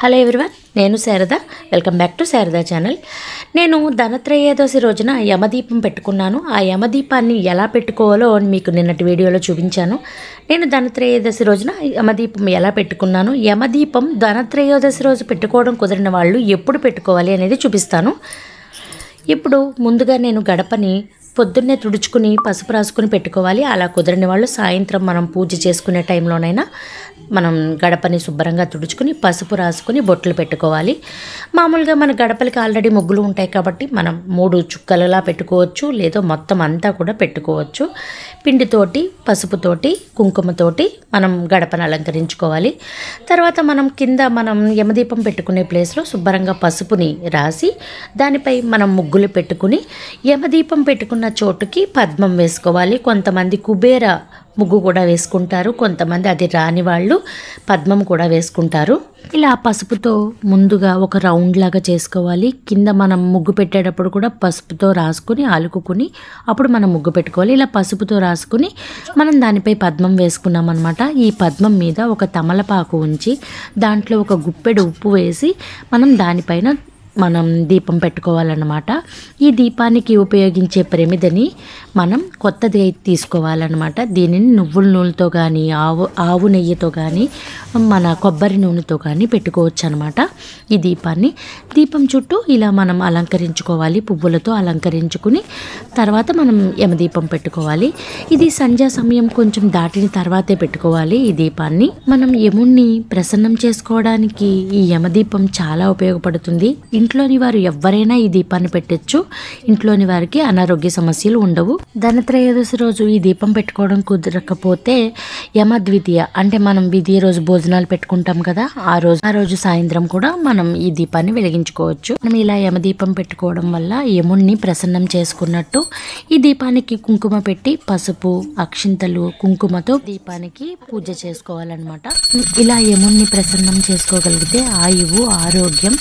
hello everyone నేను Sharada welcome back to Sharada channel నేను ధనత్రయోదశి రోజున యమదీపం పెట్టుకున్నాను ఆ యమదీపాన్ని ఎలా పెట్టుకోవాలో మీకు నిన్నటి వీడియోలో చూపించాను నేను ధనత్రయోదశి రోజున యమదీపం ఎలా పెట్టుకున్నాను యమదీపం ధనత్రయోదశి రోజు పెట్టుకోవడం కుదిరిన వాళ్ళు ఎప్పుడు పెట్టుకోవాలి అనేది చూపిస్తాను ఇప్పుడు ముందుగా నేను గడపని పొద్దున్నే తుడుచుకుని పసుపు రాసుకుని పెట్టుకోవాలి అలా కుదరని వాళ్ళు సాయంత్రం మనం పూజ చేసుకునే టైంలోనైనా మనం గడపని శుభ్రంగా తుడుచుకుని పసుపు రాసుకుని బొట్లు పెట్టుకోవాలి మామూలుగా మన గడపలకి ఆల్రెడీ ముగ్గులు ఉంటాయి కాబట్టి మనం మూడు చుక్కలలా పెట్టుకోవచ్చు లేదో మొత్తం అంతా కూడా పెట్టుకోవచ్చు పిండితోటి పసుపుతోటి కుంకుమతోటి మనం గడపను అలంకరించుకోవాలి తర్వాత మనం కింద మనం యమదీపం పెట్టుకునే ప్లేస్లో శుభ్రంగా పసుపుని రాసి దానిపై మనం ముగ్గులు పెట్టుకుని యమదీపం పెట్టుకున్న చోటుకి పద్మం వేసుకోవాలి కొంతమంది కుబేర ముగ్గు కూడా వేసుకుంటారు కొంతమంది అది రాని వాళ్ళు పద్మం కూడా వేసుకుంటారు ఇలా పసుపుతో ముందుగా ఒక రౌండ్ లాగా చేసుకోవాలి కింద మనం ముగ్గు పెట్టేటప్పుడు కూడా పసుపుతో రాసుకుని ఆలుకుని అప్పుడు మనం ముగ్గు పెట్టుకోవాలి ఇలా పసుపుతో రాసుకుని మనం దానిపై పద్మం వేసుకున్నాం అనమాట ఈ పద్మం మీద ఒక తమలపాకు ఉంచి దాంట్లో ఒక గుప్పెడు ఉప్పు వేసి మనం దానిపైన మనం దీపం పెట్టుకోవాలన్నమాట ఈ దీపానికి ఉపయోగించే ప్రమిదని మనం కొత్తది తీసుకోవాలన్నమాట దీనిని నువ్వుల నూనెతో కానీ ఆవు ఆవు నెయ్యితో కానీ మన కొబ్బరి నూనెతో కానీ పెట్టుకోవచ్చు అనమాట ఈ దీపాన్ని దీపం చుట్టూ ఇలా మనం అలంకరించుకోవాలి పువ్వులతో అలంకరించుకుని తర్వాత మనం యమదీపం పెట్టుకోవాలి ఇది సంధ్యా సమయం కొంచెం దాటిన తర్వాతే పెట్టుకోవాలి ఈ దీపాన్ని మనం యముణ్ణి ప్రసన్నం చేసుకోవడానికి ఈ యమదీపం చాలా ఉపయోగపడుతుంది ఇంట్లోని వారు ఎవరైనా ఈ దీపాన్ని పెట్టచ్చు ఇంట్లోని వారికి అనారోగ్య సమస్యలు ఉండవు ధనత్రయోదశి రోజు ఈ దీపం పెట్టుకోవడం కుదరకపోతే యమ ద్వితీయ అంటే మనం ద్వితీయ రోజు భోజనాలు పెట్టుకుంటాం కదా ఆ రోజు ఆ రోజు సాయంత్రం కూడా మనం ఈ దీపాన్ని వెలిగించుకోవచ్చు మనం ఇలా యమదీపం పెట్టుకోవడం వల్ల యముణ్ణి ప్రసన్నం చేసుకున్నట్టు ఈ దీపానికి కుంకుమ పెట్టి పసుపు అక్షింతలు కుంకుమతో దీపానికి పూజ చేసుకోవాలన్నమాట ఇలా యముణ్ణి ప్రసన్నం చేసుకోగలిగితే ఆయువు ఆరోగ్యం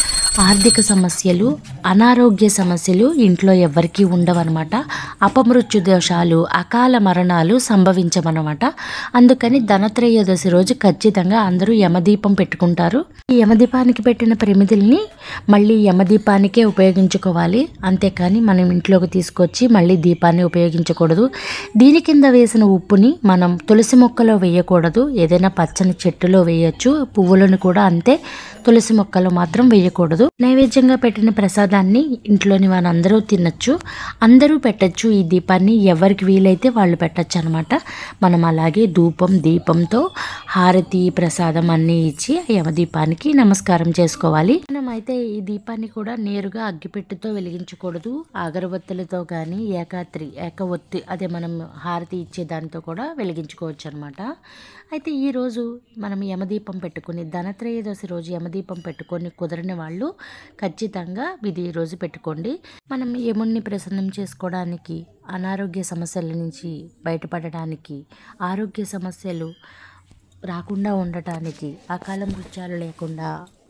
ఆర్థిక సమస్యలు అనారోగ్య సమస్యలు ఇంట్లో ఎవ్వరికీ ఉండవన్నమాట అపమృత్యు దోషాలు అకాల మరణాలు సంభవించమన్నమాట అందుకని ధనత్రయోదశి రోజు ఖచ్చితంగా అందరూ యమదీపం పెట్టుకుంటారు ఈ యమదీపానికి పెట్టిన ప్రమిదుల్ని మళ్ళీ యమదీపానికే ఉపయోగించుకోవాలి అంతేకాని మనం ఇంట్లోకి తీసుకొచ్చి మళ్ళీ దీపాన్ని ఉపయోగించకూడదు దీని కింద వేసిన ఉప్పుని మనం తులసి మొక్కలో వేయకూడదు ఏదైనా పచ్చని చెట్టులో వేయచ్చు పువ్వులను కూడా అంతే తులసి మొక్కలో మాత్రం వేయకూడదు నైవేద్యంగా పెట్టిన ప్రసాదాన్ని ఇంట్లోని వారందరూ తినచ్చు అందరూ పెట్టచ్చు ఈ దీపాన్ని ఎవరికి వీలైతే వాళ్ళు పెట్టచ్చు అనమాట మనం అలాగే ధూపం దీపంతో హారతి ప్రసాదం అన్నీ ఇచ్చి యమదీపానికి నమస్కారం చేసుకోవాలి మనమైతే ఈ దీపాన్ని కూడా నేరుగా అగ్గిపెట్టుతో వెలిగించకూడదు అగరబత్తులతో కానీ ఏకాత్రి ఏకవత్తి అదే మనం హారతి ఇచ్చే దానితో కూడా వెలిగించుకోవచ్చు అనమాట అయితే ఈరోజు మనం యమదీపం పెట్టుకుని ధనత్రయోదశి రోజు యమదీపం పెట్టుకొని కుదరని వాళ్ళు ఖచ్చితంగా ఇది రోజు పెట్టుకోండి మనం యముణ్ణి ప్రసన్నం చేసుకోవడానికి అనారోగ్య సమస్యల నుంచి బయటపడడానికి ఆరోగ్య సమస్యలు రాకుండా ఉండటానికి అకాల మృత్యాలు లేకుండా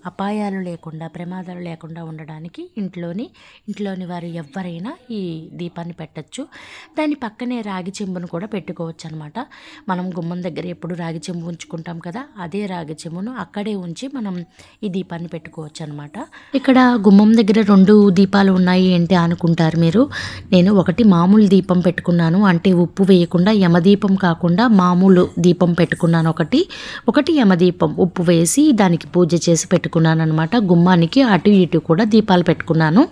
అపాయాలు లేకుండా ప్రమాదాలు లేకుండా ఉండడానికి ఇంట్లోని ఇంట్లోని వారు ఎవరైనా ఈ దీపాన్ని పెట్టచ్చు దాని పక్కనే రాగి చెంబును కూడా పెట్టుకోవచ్చు అనమాట మనం గుమ్మం దగ్గర ఎప్పుడు రాగి చెంబు ఉంచుకుంటాం కదా అదే రాగి చెంబును అక్కడే ఉంచి మనం ఈ దీపాన్ని పెట్టుకోవచ్చు అనమాట ఇక్కడ గుమ్మం దగ్గర రెండు దీపాలు ఉన్నాయి ఏంటి అనుకుంటారు మీరు నేను ఒకటి మామూలు దీపం పెట్టుకున్నాను అంటే ఉప్పు వేయకుండా యమదీపం కాకుండా మామూలు దీపం పెట్టుకున్నాను ఒకటి ఒకటి యమదీపం ఉప్పు వేసి దానికి పూజ చేసి పెట్టుకున్నాను పెట్టుకున్నాను అనమాట గుమ్మానికి అటు ఇటు కూడా దీపాలు పెట్టుకున్నాను